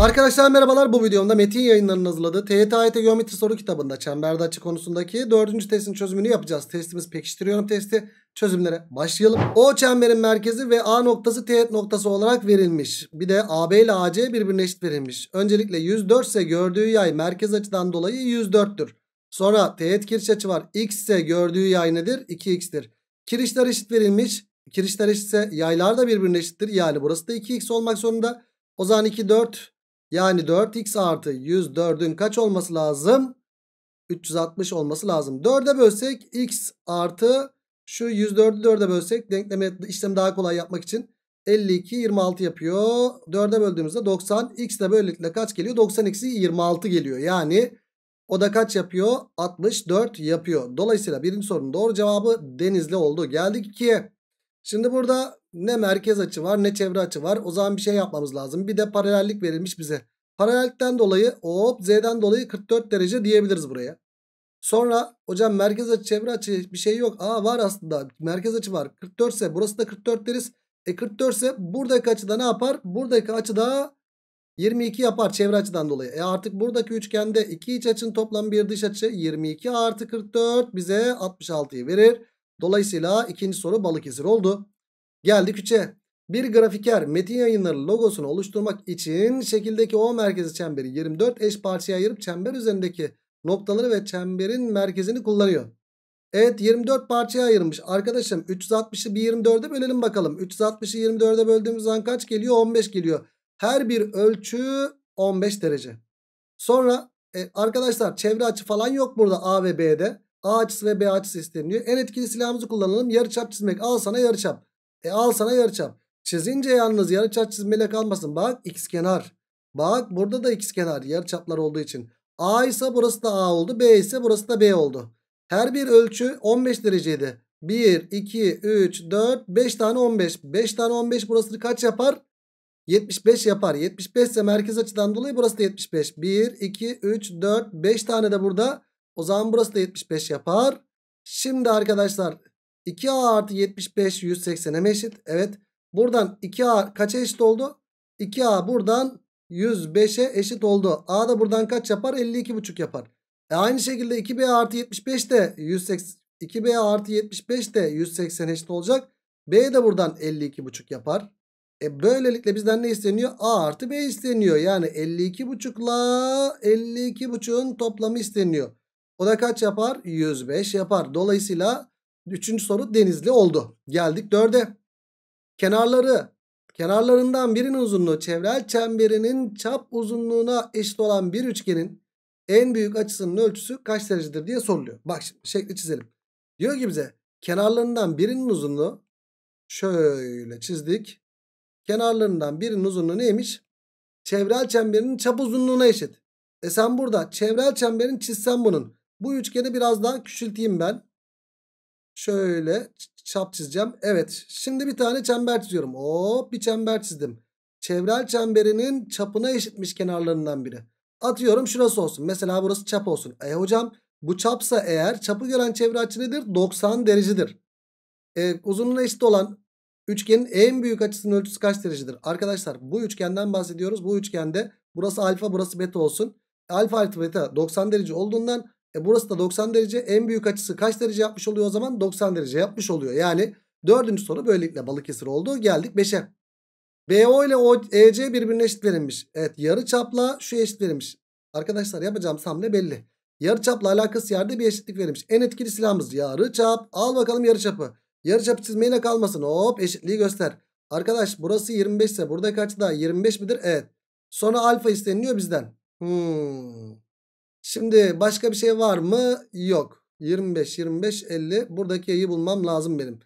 Arkadaşlar merhabalar bu videomda Metin yayınlarının hazırladığı TYT AYT Geometri soru kitabında çemberde açı konusundaki dördüncü testin çözümünü yapacağız. Testimiz pekiştiriyorum testi çözümlere başlayalım. O çemberin merkezi ve A noktası teğet noktası olarak verilmiş. Bir de AB ile AC birbirine eşit verilmiş. Öncelikle 104 ise gördüğü yay merkez açıdan dolayı 104'tür. Sonra teğet kiriş açı var. X ise gördüğü yay nedir? 2x'tir. Kirişler eşit verilmiş. Kirişler eşitse yaylar da birbirine eşittir. Yani burası da 2x olmak zorunda. O zaman 2 4 yani 4x artı 104'ün kaç olması lazım? 360 olması lazım. 4'e bölsek x artı şu 104'ü 4'e bölsek denkleme işlemi daha kolay yapmak için 52 26 yapıyor. 4'e böldüğümüzde 90 x de böylelikle kaç geliyor? 90 x'i 26 geliyor. Yani o da kaç yapıyor? 64 yapıyor. Dolayısıyla birinci sorunun doğru cevabı Denizli oldu. Geldik 2'ye. Şimdi burada ne merkez açı var ne çevre açı var. O zaman bir şey yapmamız lazım. Bir de paralellik verilmiş bize. Paralellikten dolayı hop Z'den dolayı 44 derece diyebiliriz buraya. Sonra hocam merkez açı çevre açı bir şey yok. Aa var aslında merkez açı var. 44 ise burası da 44 deriz. E 44 ise buradaki açıda ne yapar? Buradaki açıda 22 yapar çevre açıdan dolayı. E artık buradaki üçgende iki iç açının toplam bir dış açı 22 artı 44 bize 66'yı verir. Dolayısıyla ikinci soru balık Balıkesir oldu. Geldik 3'e. Bir grafiker metin yayınları logosunu oluşturmak için şekildeki O merkezi çemberi 24 eş parçaya ayırıp çember üzerindeki noktaları ve çemberin merkezini kullanıyor. Evet 24 parçaya ayırmış. Arkadaşım 360'ı bir 24'e bölelim bakalım. 360'ı 24'e böldüğümüz zaman kaç geliyor? 15 geliyor. Her bir ölçü 15 derece. Sonra e, arkadaşlar çevre açı falan yok burada A ve B'de. A açısı ve B açısı isteniyor. En etkili silahımızı kullanalım. Yarıçap çizmek. Al sana yarıçap. E al sana yarıçap. Çizince yalnız yarıçap çizmeyle kalmasın. Bak x kenar. Bak burada da x kenar yarıçaplar olduğu için. A ise burası da A oldu. B ise burası da B oldu. Her bir ölçü 15 dereceydi. 1, 2, 3, 4, 5 tane 15. 5 tane 15 burası kaç yapar? 75 yapar. 75 ise merkez açıdan dolayı burası da 75. 1, 2, 3, 4, 5 tane de burada. O zaman burası da 75 yapar. Şimdi arkadaşlar 2a artı 75 180'e mi eşit? Evet. Buradan 2a kaça eşit oldu? 2a buradan 105'e eşit oldu. A da buradan kaç yapar? 52,5 yapar. E aynı şekilde 2b artı 75 de 180, 2b artı 75 de 180 eşit olacak. B de buradan 52,5 yapar. E böylelikle bizden ne isteniyor? A artı B isteniyor. Yani 52,5 ile 52,5'un toplamı isteniyor. O da kaç yapar? 105 yapar. Dolayısıyla Üçüncü soru denizli oldu. Geldik dörde. Kenarları kenarlarından birinin uzunluğu çevrel çemberinin çap uzunluğuna eşit olan bir üçgenin en büyük açısının ölçüsü kaç derecedir diye soruluyor. Bak şimdi şekli çizelim. Diyor ki bize kenarlarından birinin uzunluğu şöyle çizdik. Kenarlarından birinin uzunluğu neymiş? Çevrel çemberinin çap uzunluğuna eşit. E sen burada çevrel çemberini çizsen bunun. Bu üçgeni biraz daha küçülteyim ben. Şöyle çap çizeceğim. Evet. Şimdi bir tane çember çiziyorum. Hop bir çember çizdim. Çevrel çemberinin çapına eşitmiş kenarlarından biri. Atıyorum şurası olsun. Mesela burası çap olsun. E hocam bu çapsa eğer çapı gören çevre açı nedir? 90 derecedir. E, uzunluğuna eşit olan üçgenin en büyük açısının ölçüsü kaç derecedir? Arkadaşlar bu üçgenden bahsediyoruz. Bu üçgende burası alfa burası beta olsun. Alfa artı beta 90 derece olduğundan e burası da 90 derece. En büyük açısı kaç derece yapmış oluyor o zaman? 90 derece yapmış oluyor. Yani dördüncü soru böylelikle Balıkesir oldu. Geldik 5'e. BO ile EC birbirine eşit verilmiş. Evet yarı çapla şu eşit verilmiş. Arkadaşlar yapacağımız samle belli. Yarı çapla alakası yerde bir eşitlik verilmiş. En etkili silahımız yarı çap. Al bakalım yarı çapı. Yarı çapı çizmeyle kalmasın. Hop eşitliği göster. Arkadaş burası 25 ise burada kaç daha? 25 midir? Evet. Sonra alfa isteniliyor bizden. Hmm. Şimdi başka bir şey var mı? Yok. 25, 25, 50. Buradaki yayı bulmam lazım benim.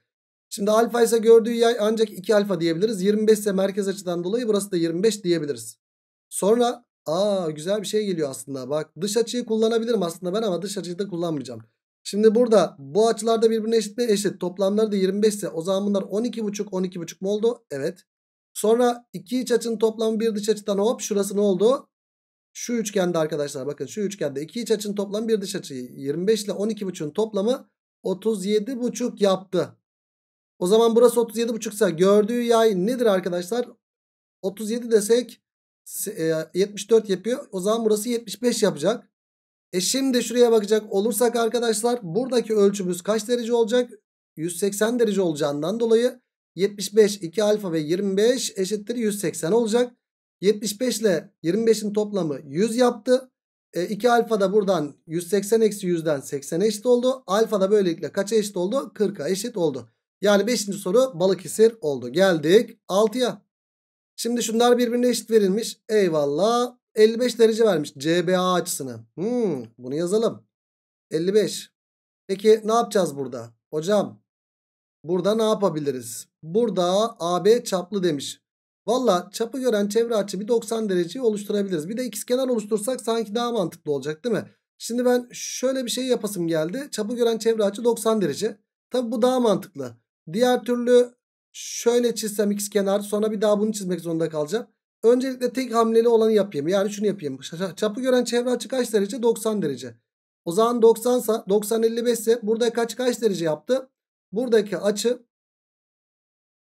Şimdi alfa ise gördüğü yay ancak 2 alfa diyebiliriz. 25 ise merkez açıdan dolayı burası da 25 diyebiliriz. Sonra aa güzel bir şey geliyor aslında. Bak dış açıyı kullanabilirim aslında ben ama dış açıyı da kullanmayacağım. Şimdi burada bu açılarda birbirine eşit mi? Eşit. Toplamları da 25 ise o zaman bunlar 12,5 12,5 mu oldu? Evet. Sonra iki iç açının toplamı bir dış açıdan hop şurası ne oldu? Şu üçgende arkadaşlar bakın şu üçgende iki iç açının toplamı bir dış açı. 25 ile 12.5'ün toplamı 37.5 yaptı. O zaman burası 37.5 ise gördüğü yay nedir arkadaşlar? 37 desek 74 e, yapıyor. O zaman burası 75 yapacak. E şimdi şuraya bakacak olursak arkadaşlar buradaki ölçümüz kaç derece olacak? 180 derece olacağından dolayı 75 2 alfa ve 25 eşittir 180 olacak. 75 ile 25'in toplamı 100 yaptı. E, 2 alfa da buradan 180 eksi 100'den 80'e eşit oldu. Alfa da böylelikle kaça eşit oldu? 40'a eşit oldu. Yani 5. soru Balıkesir oldu. Geldik 6'ya. Şimdi şunlar birbirine eşit verilmiş. Eyvallah. 55 derece vermiş CBA açısını. Hmm, bunu yazalım. 55. Peki ne yapacağız burada? Hocam burada ne yapabiliriz? Burada AB çaplı demiş. Valla çapı gören çevre açı bir 90 dereceyi oluşturabiliriz. Bir de ikizkenar oluştursak sanki daha mantıklı olacak değil mi? Şimdi ben şöyle bir şey yapasım geldi. Çapı gören çevre açı 90 derece. Tabi bu daha mantıklı. Diğer türlü şöyle çizsem ikizkenar sonra bir daha bunu çizmek zorunda kalacağım. Öncelikle tek hamleli olanı yapayım. Yani şunu yapayım. Çapı gören çevre açı kaç derece? 90 derece. O zaman 90 sa 90 55 ise burada kaç kaç derece yaptı? Buradaki açı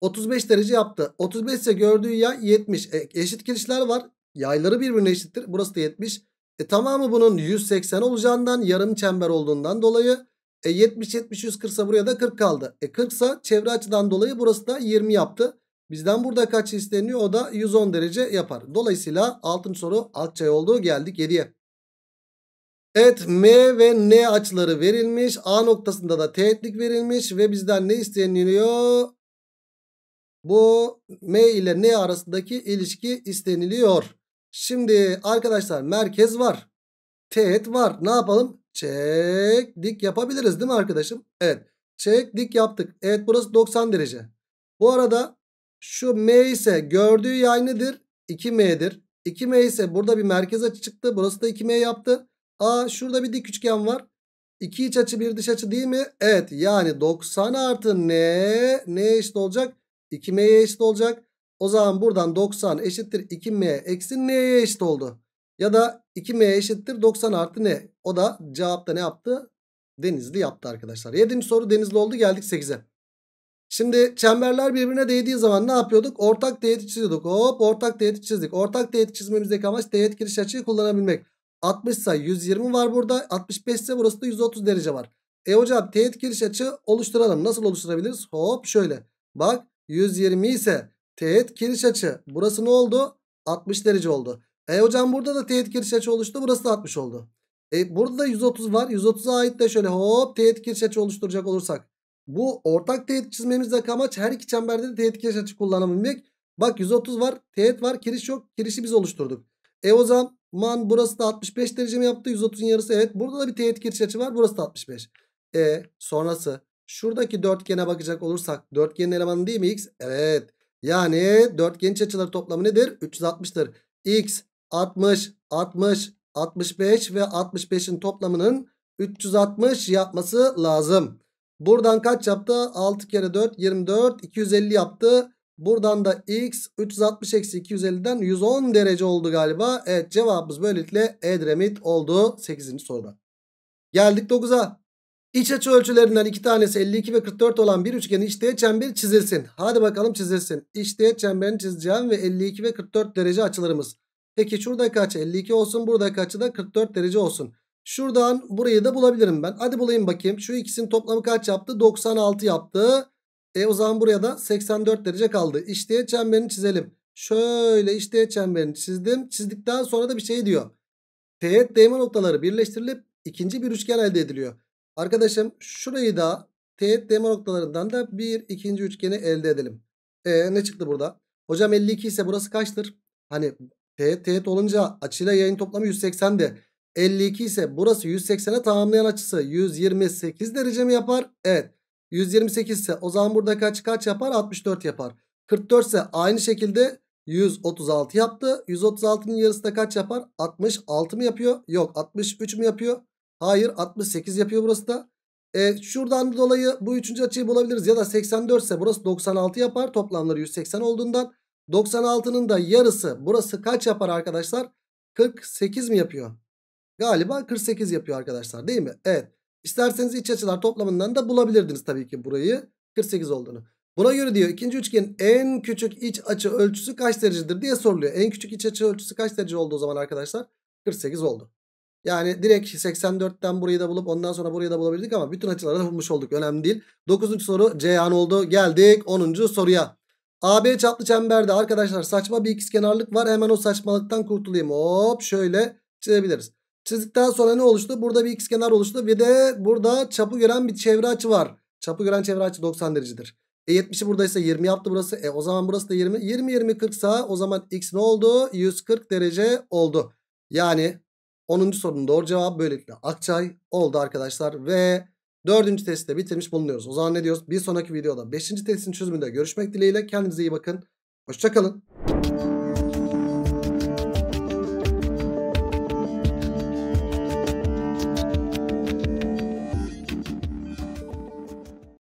35 derece yaptı. 35 ise gördüğü yay 70. E, eşit girişler var. Yayları birbirine eşittir. Burası da 70. E tamamı bunun 180 olacağından yarım çember olduğundan dolayı e, 70 70 140 ise buraya da 40 kaldı. E 40 ise çevre açıdan dolayı burası da 20 yaptı. Bizden burada kaç isteniyor? O da 110 derece yapar. Dolayısıyla altın soru Akçay oldu. Geldik 7'ye. Evet M ve N açıları verilmiş. A noktasında da teğetlik verilmiş ve bizden ne isteniliyor? Bu M ile N arasındaki ilişki isteniliyor. Şimdi arkadaşlar merkez var. Teğet var. Ne yapalım? Çek dik yapabiliriz değil mi arkadaşım? Evet. Çek dik yaptık. Evet burası 90 derece. Bu arada şu M ise gördüğü yay nedir? 2M'dir. 2M ise burada bir merkez açı çıktı. Burası da 2M yaptı. Aa şurada bir dik üçgen var. 2 iç açı bir dış açı değil mi? Evet yani 90 artı N. N eşit olacak? 2m'ye eşit olacak. O zaman buradan 90 eşittir 2m eksi n'ye eşit oldu. Ya da 2m eşittir 90 artı n. O da cevapta ne yaptı? Denizli yaptı arkadaşlar. 7. soru denizli oldu geldik 8'e. Şimdi çemberler birbirine değdiği zaman ne yapıyorduk? Ortak teğet çiziyorduk. Hop ortak teğet çizdik. Ortak teğet çizmemizdeki amaç teğet giriş açıyı kullanabilmek. 60 ise 120 var burada. 65 ise burası da 130 derece var. E hocam teğet giriş açı oluşturalım. Nasıl oluşturabiliriz? Hop şöyle. Bak 120 ise teğet kiriş açı. Burası ne oldu? 60 derece oldu. E hocam burada da teğet kiriş açı oluştu. Burası da 60 oldu. E burada da 130 var. 130'a ait de şöyle hop teğet kiriş açı oluşturacak olursak. Bu ortak teğet çizmemizde amaç her iki çemberde de teğet kiriş açı kullanabilmek. Bak 130 var. Teğet var. Kiriş yok. Kirişi biz oluşturduk. E o zaman burası da 65 derece mi yaptı? 130'un yarısı evet. Burada da bir teğet kiriş açı var. Burası da 65. E sonrası Şuradaki dörtgene bakacak olursak dörtgenin elemanı değil mi x? Evet. Yani dörtgen iç açıları toplamı nedir? 360'tır. x 60, 60, 65 ve 65'in toplamının 360 yapması lazım. Buradan kaç yaptı? 6 kere 4 24 250 yaptı. Buradan da x 360 eksi 250'den 110 derece oldu galiba. Evet cevabımız böylelikle Edremit oldu 8. soruda. Geldik 9'a. İç açı ölçülerinden iki tanesi 52 ve 44 olan bir üçgenin içteğe çember çizilsin. Hadi bakalım çizilsin. İçteğe çemberini çizeceğim ve 52 ve 44 derece açılarımız. Peki şurada kaç? 52 olsun Burada kaçı da 44 derece olsun. Şuradan burayı da bulabilirim ben. Hadi bulayım bakayım. Şu ikisinin toplamı kaç yaptı? 96 yaptı. E o zaman buraya da 84 derece kaldı. İçteğe çemberini çizelim. Şöyle içteğe çemberini çizdim. Çizdikten sonra da bir şey diyor. Teğet değme noktaları birleştirilip ikinci bir üçgen elde ediliyor. Arkadaşım şurayı da teğet DM noktalarından da bir ikinci üçgeni elde edelim. E, ne çıktı burada? Hocam 52 ise burası kaçtır? Hani teğet teğet olunca açıyla yayın toplamı 180'di. 52 ise burası 180'e tamamlayan açısı 128 derece mi yapar? Evet. 128 ise o zaman burada kaç kaç yapar? 64 yapar. 44 ise aynı şekilde 136 yaptı. 136'nın yarısı da kaç yapar? 66 mı yapıyor? Yok 63 mi yapıyor? Hayır 68 yapıyor burası da. E, şuradan dolayı bu üçüncü açıyı bulabiliriz. Ya da 84 ise burası 96 yapar. Toplamları 180 olduğundan. 96'nın da yarısı burası kaç yapar arkadaşlar? 48 mi yapıyor? Galiba 48 yapıyor arkadaşlar değil mi? Evet. İsterseniz iç açılar toplamından da bulabilirdiniz tabii ki burayı 48 olduğunu. Buna göre diyor ikinci üçgenin en küçük iç açı ölçüsü kaç derecedir diye soruluyor. En küçük iç açı ölçüsü kaç derece oldu o zaman arkadaşlar? 48 oldu. Yani direkt 84'ten burayı da bulup ondan sonra burayı da bulabildik ama bütün açıları da bulmuş olduk. Önemli değil. 9. soru Ceyhan oldu. Geldik 10. soruya. AB çaplı çemberde arkadaşlar saçma bir ikizkenarlık var. Hemen o saçmalıktan kurtulayım. Hop şöyle çizebiliriz. Çizdikten sonra ne oluştu? Burada bir ikizkenar oluştu. Bir de burada çapı gören bir çevre açı var. Çapı gören çevre açı 90 derecedir. E 70'i buradaysa 20 yaptı burası. E o zaman burası da 20. 20 20 40 sağ. O zaman x ne oldu? 140 derece oldu. Yani 10. sorunun doğru cevabı böylelikle Akçay oldu arkadaşlar. Ve 4. testi de bitirmiş bulunuyoruz. O zaman ne diyoruz? Bir sonraki videoda 5. testin çözümünde görüşmek dileğiyle. Kendinize iyi bakın. Hoşçakalın.